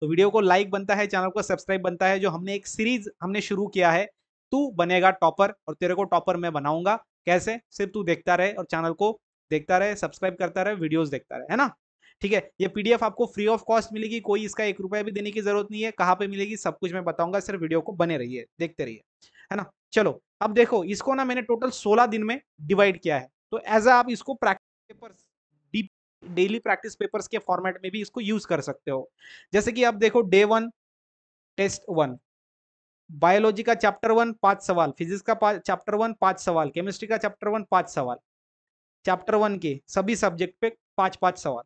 तो वीडियो को लाइक बनता है चैनल को सब्सक्राइब बनता है जो हमने एक सीरीज हमने शुरू किया है तू बनेगा टॉपर और तेरे को टॉपर मैं बनाऊंगा कैसे सिर्फ तू देखता रहे और चैनल को देखता रहे सब्सक्राइब करता रहे वीडियोस देखता रहे है ना ठीक है ये पीडीएफ आपको फ्री ऑफ कॉस्ट मिलेगी कोई इसका एक रुपया भी देने की जरूरत नहीं है कहाँ पे मिलेगी सब कुछ मैं बताऊंगा सिर्फ वीडियो को बने रहिए देखते रहिए है है ना चलो अब देखो इसको ना मैंने टोटल सोलह दिन में डिवाइड किया है तो एज आप इसको प्रैक्टिस डेली प्रैक्टिस पेपर्स के फॉर्मेट में भी इसको यूज कर सकते हो जैसे कि आप देखो day one test one biology का चैप्टर वन पांच सवाल फिजिक्स का चैप्टर वन पांच सवाल केमिस्ट्री का चैप्टर वन पांच सवाल चैप्टर वन के सभी सब्जेक्ट पे पांच पांच सवाल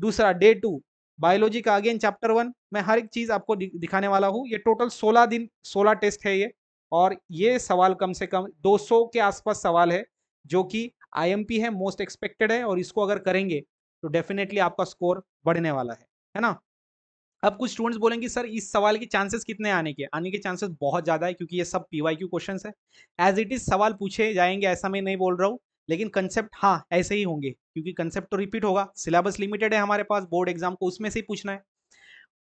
दूसरा डे टू बायोलॉजी का अगेन चैप्टर वन मैं हर एक चीज़ आपको दिखाने वाला हूँ ये टोटल सोलह दिन सोलह टेस्ट है ये और ये सवाल कम से कम दो के आसपास सवाल है जो कि आई है मोस्ट एक्सपेक्टेड है और इसको अगर करेंगे तो डेफिनेटली आपका स्कोर बढ़ने वाला है है ना अब कुछ स्टूडेंट्स बोलेंगे सर इस सवाल के चांसेस कितने आने के आने के चांसेस बहुत ज़्यादा है क्योंकि ये सब पी वाई क्यू क्वेश्चन है एज इट इज़ सवाल पूछे जाएंगे ऐसा मैं नहीं बोल रहा हूँ लेकिन कंसेप्ट हाँ ऐसे ही होंगे क्योंकि कंसेप्ट तो रिपीट होगा सिलेबस लिमिटेड है हमारे पास बोर्ड एग्जाम को उसमें से ही पूछना है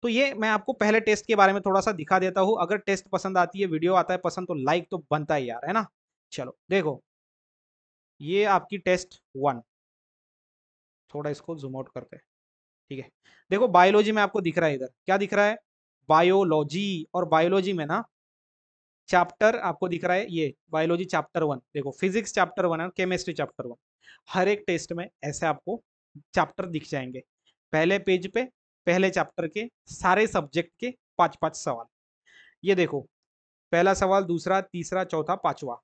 तो ये मैं आपको पहले टेस्ट के बारे में थोड़ा सा दिखा देता हूँ अगर टेस्ट पसंद आती है वीडियो आता है पसंद तो लाइक तो बनता ही यार है ना चलो देखो ये आपकी टेस्ट वन थोड़ा इसको जूम आउट करते हैं ठीक है देखो बायोलॉजी में आपको दिख रहा है इधर क्या दिख रहा है बायोलॉजी और बायोलॉजी में ना चैप्टर आपको दिख रहा है ये बायोलॉजी चैप्टर वन देखो फिजिक्स चैप्टर वन और केमिस्ट्री चैप्टर वन हर एक टेस्ट में ऐसे आपको चैप्टर दिख जाएंगे पहले पेज पे पहले चैप्टर के सारे सब्जेक्ट के पांच पांच सवाल ये देखो पहला सवाल दूसरा तीसरा चौथा पांचवा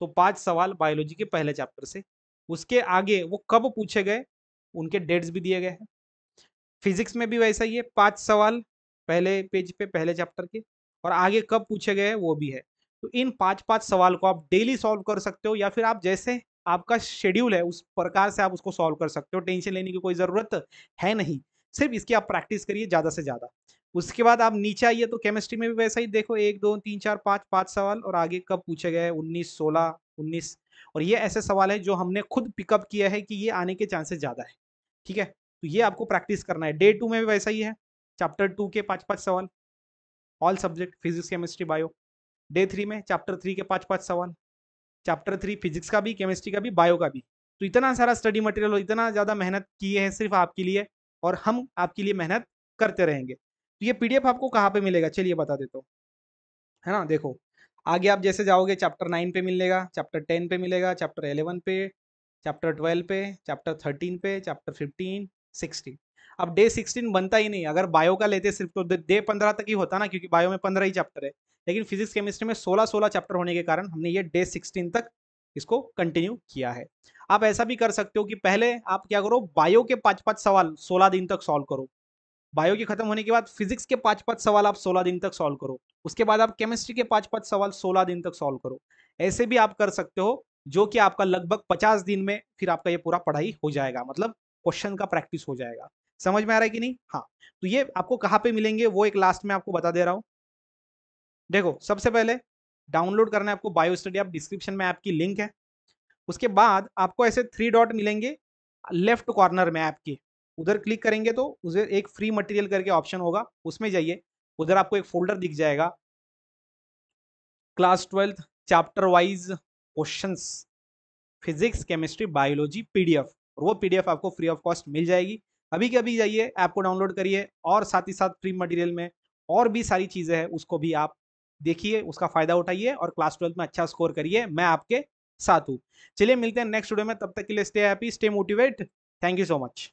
तो पांच सवाल बायोलॉजी के पहले चैप्टर से उसके आगे वो कब पूछे गए उनके डेट्स भी दिए गए हैं फिजिक्स में भी वैसा ही है पाँच सवाल पहले पेज पे पहले चैप्टर के और आगे कब पूछे गए वो भी है तो इन पांच पाँच सवाल को आप डेली सॉल्व कर सकते हो या फिर आप जैसे आपका शेड्यूल है उस प्रकार से आप उसको सॉल्व कर सकते हो टेंशन लेने की कोई ज़रूरत है नहीं सिर्फ इसकी आप प्रैक्टिस करिए ज़्यादा से ज़्यादा उसके बाद आप नीचे आइए तो केमिस्ट्री में भी वैसा ही देखो एक दो तीन चार पाँच पाँच सवाल और आगे कब पूछे गए उन्नीस सोलह उन्नीस और ये ऐसे सवाल है जो हमने खुद पिकअप किया है कि ये आने के चांसेस ज़्यादा है ठीक है तो ये आपको प्रैक्टिस करना है डे टू में भी वैसा ही है चैप्टर टू के पाँच पाँच सवाल all subject physics chemistry bio day three में चैप्टर थ्री के पाँच पाँच सवाल चैप्टर थ्री फिजिक्स का भी केमिस्ट्री का भी बायो का भी तो इतना सारा स्टडी मटेरियल हो इतना ज़्यादा मेहनत किए हैं सिर्फ आपके लिए और हम आपके लिए मेहनत करते रहेंगे तो ये पीडीएफ आपको कहाँ पे मिलेगा चलिए बता देता हूँ है ना देखो आगे आप जैसे जाओगे चैप्टर नाइन पे मिलेगा चैप्टर टेन पे मिलेगा चैप्टर एलेवन पे चैप्टर ट्वेल्व पे चैप्टर थर्टीन पे चैप्टर फिफ्टीन सिक्सटीन अब डे सिक्सटीन बनता ही नहीं अगर बायो का लेते सिर्फ तो डे पंद्रह तक ही होता ना क्योंकि बायो में पंद्रह ही चैप्टर है लेकिन फिजिक्स केमिस्ट्री में सोलह सोलह चैप्टर होने के कारण हमने ये डे सिक्सटीन तक इसको कंटिन्यू किया है आप ऐसा भी कर सकते हो कि पहले आप क्या करो बायो के पांच पांच सवाल सोलह दिन तक सॉल्व करो बायो के खत्म होने के बाद फिजिक्स के पांच पांच सवाल आप सोलह दिन तक सॉल्व करो उसके बाद आप केमिस्ट्री के पांच पाँच सवाल सोलह दिन तक सॉल्व करो ऐसे भी आप कर सकते हो जो कि आपका लगभग पचास दिन में फिर आपका ये पूरा पढ़ाई हो जाएगा मतलब क्वेश्चन का प्रैक्टिस हो जाएगा समझ में आ रहा है कि नहीं हाँ तो ये आपको कहाँ पे मिलेंगे वो एक लास्ट में आपको बता दे रहा हूँ देखो सबसे पहले डाउनलोड करना है आपको बायो स्टडी आप डिस्क्रिप्शन में ऐप की लिंक है उसके बाद आपको ऐसे थ्री डॉट मिलेंगे लेफ्ट कॉर्नर में ऐप के उधर क्लिक करेंगे तो उधर एक फ्री मटेरियल करके ऑप्शन होगा उसमें जाइए उधर आपको एक फोल्डर दिख जाएगा class twelfth chapter wise questions physics chemistry biology PDF और वो पीडीएफ आपको फ्री ऑफ कॉस्ट मिल जाएगी अभी के अभी जाइए ऐप को डाउनलोड करिए और साथ ही साथ फ्री मटेरियल में और भी सारी चीज़ें हैं उसको भी आप देखिए उसका फायदा उठाइए और क्लास ट्वेल्थ में अच्छा स्कोर करिए मैं आपके साथ हूँ चलिए मिलते हैं नेक्स्ट वीडियो में तब तक के लिए stay happy stay motivate thank you so much